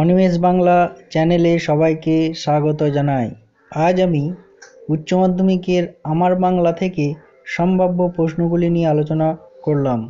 অনিমেষ বাংলা চ্যানেলে সবাইকে স্বাগত জানাই আজ আমি উচ্চ মাধ্যমিকের আমার বাংলা থেকে সম্ভাব্য প্রশ্নগুলি নিয়ে আলোচনা করলাম